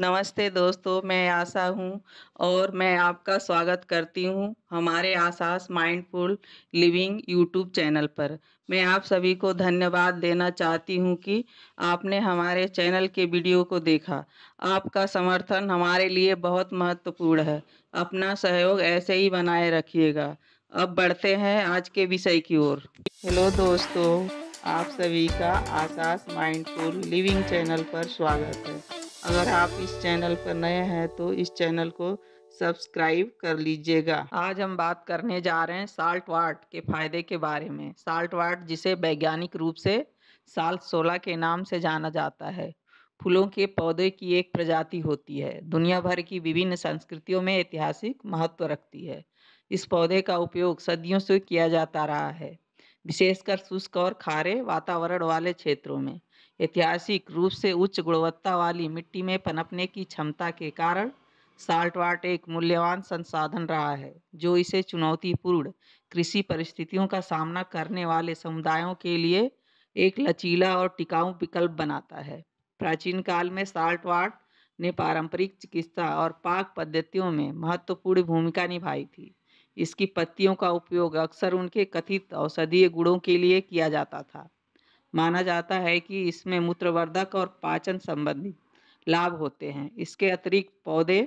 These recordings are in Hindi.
नमस्ते दोस्तों मैं आशा हूँ और मैं आपका स्वागत करती हूँ हमारे आसास माइंडफुल लिविंग यूट्यूब चैनल पर मैं आप सभी को धन्यवाद देना चाहती हूँ कि आपने हमारे चैनल के वीडियो को देखा आपका समर्थन हमारे लिए बहुत महत्वपूर्ण है अपना सहयोग ऐसे ही बनाए रखिएगा अब बढ़ते हैं आज के विषय की ओर हेलो दोस्तों आप सभी का आसास माइंडफुल लिविंग चैनल पर स्वागत है अगर आप इस चैनल पर नए हैं तो इस चैनल को सब्सक्राइब कर लीजिएगा आज हम बात करने जा रहे हैं साल्ट वाट के फायदे के बारे में साल्ट वाट जिसे वैज्ञानिक रूप से साल सोलह के नाम से जाना जाता है फूलों के पौधे की एक प्रजाति होती है दुनिया भर की विभिन्न संस्कृतियों में ऐतिहासिक महत्व रखती है इस पौधे का उपयोग सदियों से किया जाता रहा है विशेषकर शुष्क और खारे वातावरण वाले क्षेत्रों में ऐतिहासिक रूप से उच्च गुणवत्ता वाली मिट्टी में पनपने की क्षमता के कारण साल्ट वाट एक मूल्यवान संसाधन रहा है जो इसे चुनौतीपूर्ण कृषि परिस्थितियों का सामना करने वाले समुदायों के लिए एक लचीला और टिकाऊ विकल्प बनाता है प्राचीन काल में साल्ट वाट ने पारंपरिक चिकित्सा और पाक पद्धतियों में महत्वपूर्ण भूमिका निभाई थी इसकी पत्तियों का उपयोग अक्सर उनके कथित औषधीय गुणों के लिए किया जाता था माना जाता है कि इसमें मूत्रवर्धक और पाचन संबंधी लाभ होते हैं इसके अतिरिक्त पौधे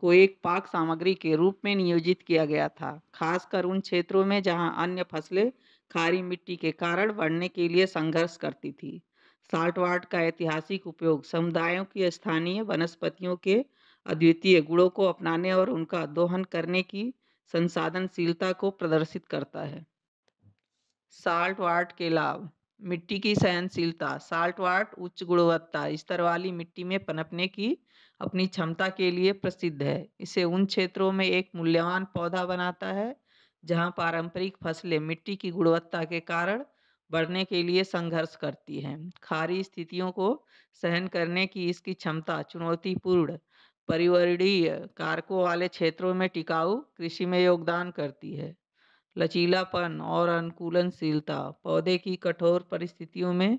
को एक पाक सामग्री के रूप में नियोजित किया गया था खासकर उन क्षेत्रों में जहां अन्य फसलें खारी मिट्टी के कारण बढ़ने के लिए संघर्ष करती थी साल्ट का ऐतिहासिक उपयोग समुदायों की स्थानीय वनस्पतियों के अद्वितीय गुणों को अपनाने और उनका दोहन करने की संसाधनशीलता को प्रदर्शित करता है साल्ट वाट के लाभ मिट्टी की सहनशीलता साल्ट वाट उच्च गुणवत्ता स्तर वाली मिट्टी में पनपने की अपनी क्षमता के लिए प्रसिद्ध है इसे उन क्षेत्रों में एक मूल्यवान पौधा बनाता है जहां पारंपरिक फसलें मिट्टी की गुणवत्ता के कारण बढ़ने के लिए संघर्ष करती हैं खारी स्थितियों को सहन करने की इसकी क्षमता चुनौतीपूर्ण परिवर्णीय कारकों वाले क्षेत्रों में टिकाऊ कृषि में योगदान करती है लचीलापन और अनुकूलनशीलता पौधे की कठोर परिस्थितियों में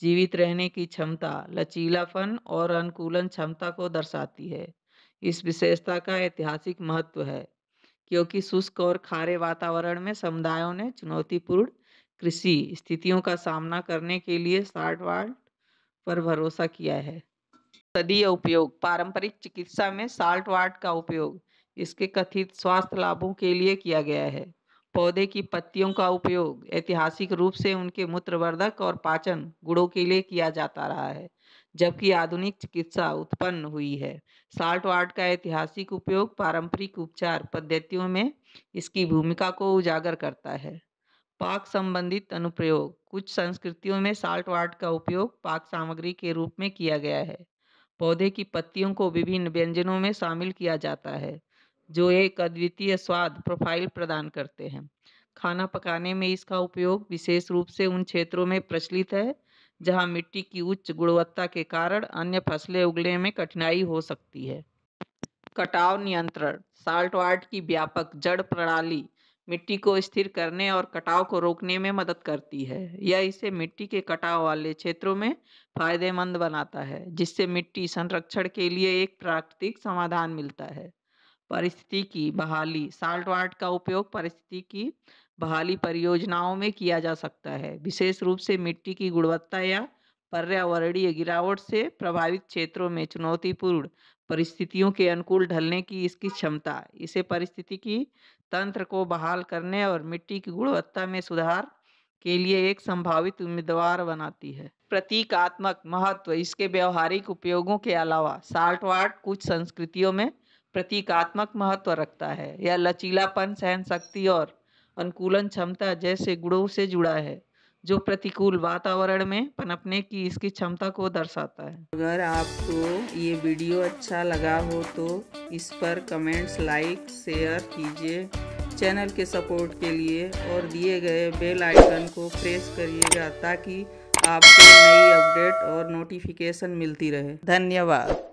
जीवित रहने की क्षमता लचीलापन और अनुकूलन क्षमता को दर्शाती है इस विशेषता का ऐतिहासिक महत्व है क्योंकि शुष्क और खारे वातावरण में समुदायों ने चुनौतीपूर्ण कृषि स्थितियों का सामना करने के लिए साठ वाट पर भरोसा किया है सदीय उपयोग पारंपरिक चिकित्सा में साल्ट वाट का उपयोग इसके कथित स्वास्थ्य लाभों के लिए किया गया है पौधे की पत्तियों का उपयोग ऐतिहासिक रूप से उनके मूत्रवर्धक और पाचन गुणों के लिए किया जाता रहा है जबकि आधुनिक चिकित्सा उत्पन्न हुई है साल्ट वाट का ऐतिहासिक उपयोग पारंपरिक उपचार पद्धतियों में इसकी भूमिका को उजागर करता है पाक संबंधित अनुप्रयोग कुछ संस्कृतियों में साल्ट वाट का उपयोग पाक सामग्री के रूप में किया गया है पौधे की पत्तियों को विभिन्न व्यंजनों में शामिल किया जाता है जो एक अद्वितीय स्वाद प्रोफाइल प्रदान करते हैं खाना पकाने में इसका उपयोग विशेष रूप से उन क्षेत्रों में प्रचलित है जहां मिट्टी की उच्च गुणवत्ता के कारण अन्य फसलें उगने में कठिनाई हो सकती है कटाव नियंत्रण साल्ट की व्यापक जड़ प्रणाली मिट्टी को स्थिर करने और कटाव को रोकने में मदद करती है यह इसे मिट्टी के कटाव वाले क्षेत्रों में फायदेमंद बनाता है जिससे मिट्टी संरक्षण के लिए एक प्राकृतिक समाधान मिलता है परिस्थिति की बहाली साल्ट वार्ट का उपयोग परिस्थिति की बहाली परियोजनाओं में किया जा सकता है विशेष रूप से मिट्टी की गुणवत्ता या पर्यावरणीय गिरावट से प्रभावित क्षेत्रों में चुनौतीपूर्ण परिस्थितियों के अनुकूल ढलने की इसकी क्षमता इसे परिस्थिति की तंत्र को बहाल करने और मिट्टी की गुणवत्ता में सुधार के लिए एक संभावित उम्मीदवार बनाती है प्रतीकात्मक महत्व इसके व्यवहारिक उपयोगों के अलावा साल्ट वार्ट कुछ संस्कृतियों में प्रतीकात्मक महत्व रखता है यह लचीलापन सहन शक्ति और अनुकूलन क्षमता जैसे गुणों से जुड़ा है जो प्रतिकूल वातावरण में पनपने की इसकी क्षमता को दर्शाता है अगर आपको ये वीडियो अच्छा लगा हो तो इस पर कमेंट्स लाइक शेयर कीजिए चैनल के सपोर्ट के लिए और दिए गए बेल आइकन को प्रेस करिएगा ताकि आपको नई अपडेट और नोटिफिकेशन मिलती रहे धन्यवाद